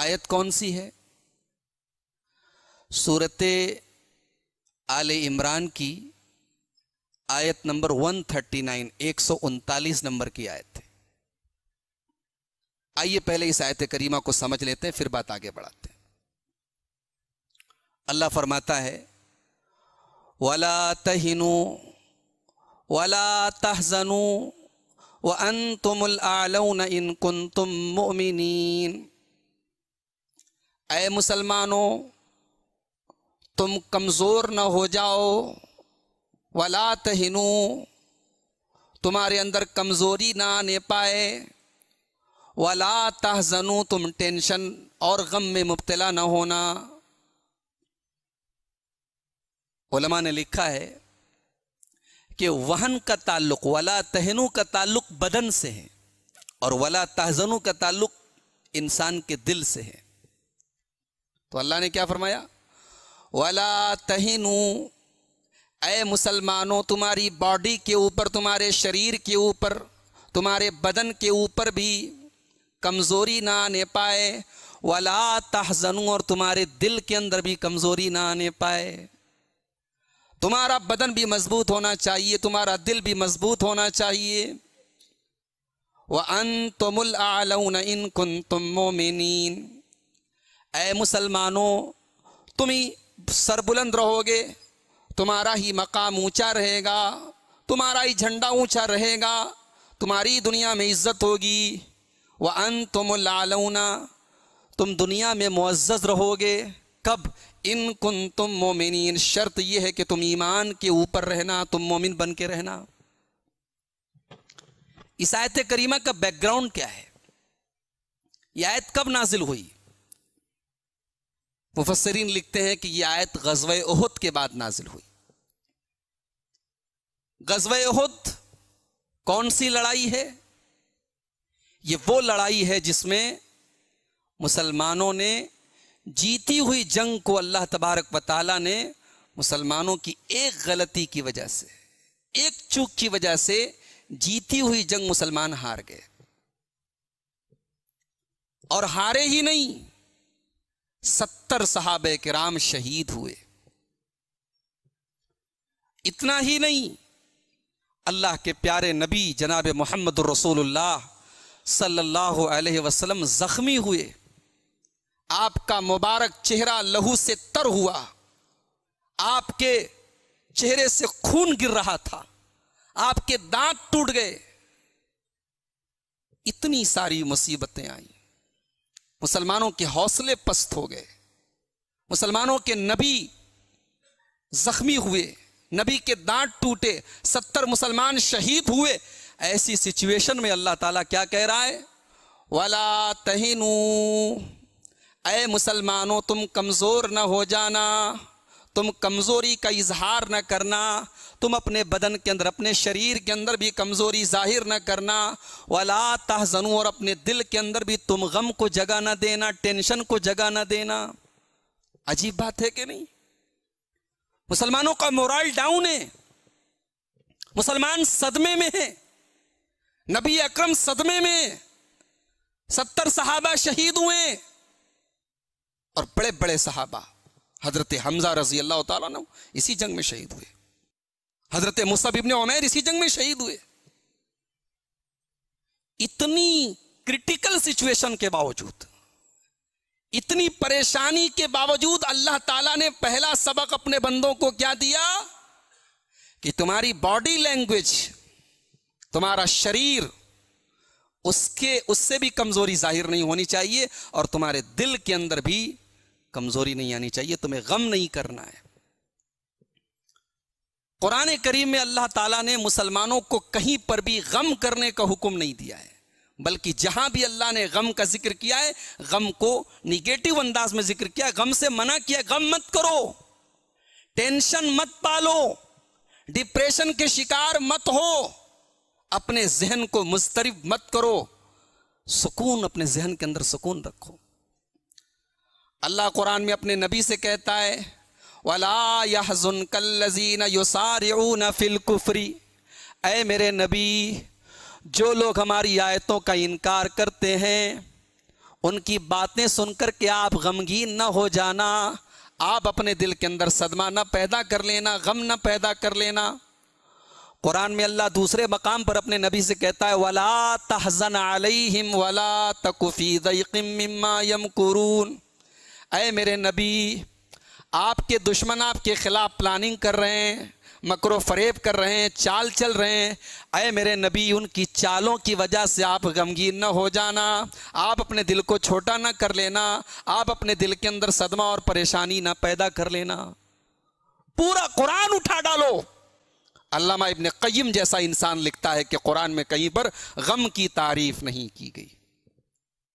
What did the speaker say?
आयत कौन सी है सूरत आले इमरान की आयत नंबर 139 139 नंबर की आयत है आइए पहले इस आयत करीमा को समझ लेते हैं फिर बात आगे बढ़ाते हैं अल्लाह फरमाता है वला तहिनु वला तहजनू व अन तुम आलौन इन कुन तुम मोमिन ए मुसलमानों तुम कमज़ोर न हो जाओ वला तहनू तुम्हारे अंदर कमज़ोरी ना आने पाए वला तहजनू तुम टेंशन और गम में मुबतला न होना उलमा ने लिखा है कि वहन का ताल्लुक वला तहनू का ताल्लुक बदन से है और वला तहजनु का ताल्लुक इंसान के दिल से है तो अल्लाह ने क्या फरमाया वाला तहनू ए मुसलमानों तुम्हारी बॉडी के ऊपर तुम्हारे शरीर के ऊपर तुम्हारे बदन के ऊपर भी कमज़ोरी ना आने पाए वाला तहजनु और तुम्हारे दिल के अंदर भी कमज़ोरी ना आने पाए तुम्हारा बदन भी मजबूत होना चाहिए तुम्हारा दिल भी मजबूत होना चाहिए वह अन तुमुल न इन कुन तुम मोमिन ए मुसलमानों तुम ही सरबुलंद रहोगे तुम्हारा ही मकाम ऊंचा रहेगा तुम्हारा ही झंडा ऊंचा रहेगा तुम्हारी दुनिया में इज्जत होगी व अन तुम लालौना तुम दुनिया में मुआज़ रहोगे कब इन कुन तुम मोमिन शर्त यह है कि तुम ईमान के ऊपर रहना तुम मोमिन बन के रहना इस आयत करीमा का बैकग्राउंड क्या है यह आयत कब नाजिल हुई मुफसरीन लिखते हैं कि यह आयत गजब ओहद के बाद नाजिल हुई गजब ओहद कौन सी लड़ाई है ये वो लड़ाई है जिसमें मुसलमानों ने जीती हुई जंग को अल्लाह तबारक वाली ने मुसलमानों की एक गलती की वजह से एक चूक की वजह से जीती हुई जंग मुसलमान हार गए और हारे ही नहीं सत्तर साहब कराम शहीद हुए इतना ही नहीं अल्लाह के प्यारे नबी जनाब मोहम्मद रसूलुल्लाह सल्लल्लाहु अलैहि वसल्लम ज़ख्मी हुए आपका मुबारक चेहरा लहू से तर हुआ आपके चेहरे से खून गिर रहा था आपके दांत टूट गए इतनी सारी मुसीबतें आई मुसलमानों के हौसले पस्त हो गए मुसलमानों के नबी जख्मी हुए नबी के दांत टूटे सत्तर मुसलमान शहीद हुए ऐसी सिचुएशन में अल्लाह ताला क्या कह रहा है वाला तहिनू ए मुसलमानों तुम कमज़ोर न हो जाना तुम कमज़ोरी का इजहार न करना तुम अपने बदन के अंदर अपने शरीर के अंदर भी कमज़ोरी जाहिर न करना वाला तहजनू और अपने दिल के अंदर भी तुम गम को जगह ना देना टेंशन को जगह ना देना अजीब बात है कि नहीं मुसलमानों का मोरल डाउन है मुसलमान सदमे में है नबी अकरम सदमे में सत्तर सहाबा शहीद हुए और बड़े बड़े सहाबा हज़रत हमज़ा रजी अल्लाह तु इसी जंग में शहीद हुए हज़रत मुसबिब ने उमेर इसी जंग में शहीद हुए इतनी क्रिटिकल सिचुएशन के बावजूद इतनी परेशानी के बावजूद अल्लाह ताला ने पहला सबक अपने बंदों को क्या दिया कि तुम्हारी बॉडी लैंग्वेज तुम्हारा शरीर उसके उससे भी कमजोरी जाहिर नहीं होनी चाहिए और तुम्हारे दिल के अंदर भी कमज़ोरी नहीं आनी चाहिए तुम्हें गम नहीं करना है कुरान करीम में अल्लाह ताला ने मुसलमानों को कहीं पर भी गम करने का हुक्म नहीं दिया है बल्कि जहां भी अल्लाह ने गम का जिक्र किया है गम को निगेटिव अंदाज में जिक्र किया गम से मना किया गम मत करो टेंशन मत पालो डिप्रेशन के शिकार मत हो अपने जहन को मुस्तरब मत करो सुकून अपने जहन के अंदर सुकून रखो अल्लाह कुरान में अपने नबी से कहता है वला यहजुन कल्लजीन युसारऊन ए मेरे नबी जो लोग हमारी आयतों का इनकार करते हैं उनकी बातें सुनकर के आप गमगीन ना हो जाना आप अपने दिल के अंदर सदमा ना पैदा कर लेना गम ना पैदा कर लेना कुरान में अल्लाह दूसरे मकाम पर अपने नबी से कहता है वला तहजन अलहिम वला तकुफ़ी दिम्मा यम कुरून अय मेरे नबी आपके दुश्मन आपके ख़िलाफ़ प्लानिंग कर रहे हैं मकरो फरेब कर रहे हैं चाल चल रहे हैं अय मेरे नबी उनकी चालों की वजह से आप गमगीन ना हो जाना आप अपने दिल को छोटा ना कर लेना आप अपने दिल के अंदर सदमा और परेशानी ना पैदा कर लेना पूरा कुरान उठा डालो अल्लामा इबन कईम जैसा इंसान लिखता है कि कुरान में कहीं पर गम की तारीफ़ नहीं की गई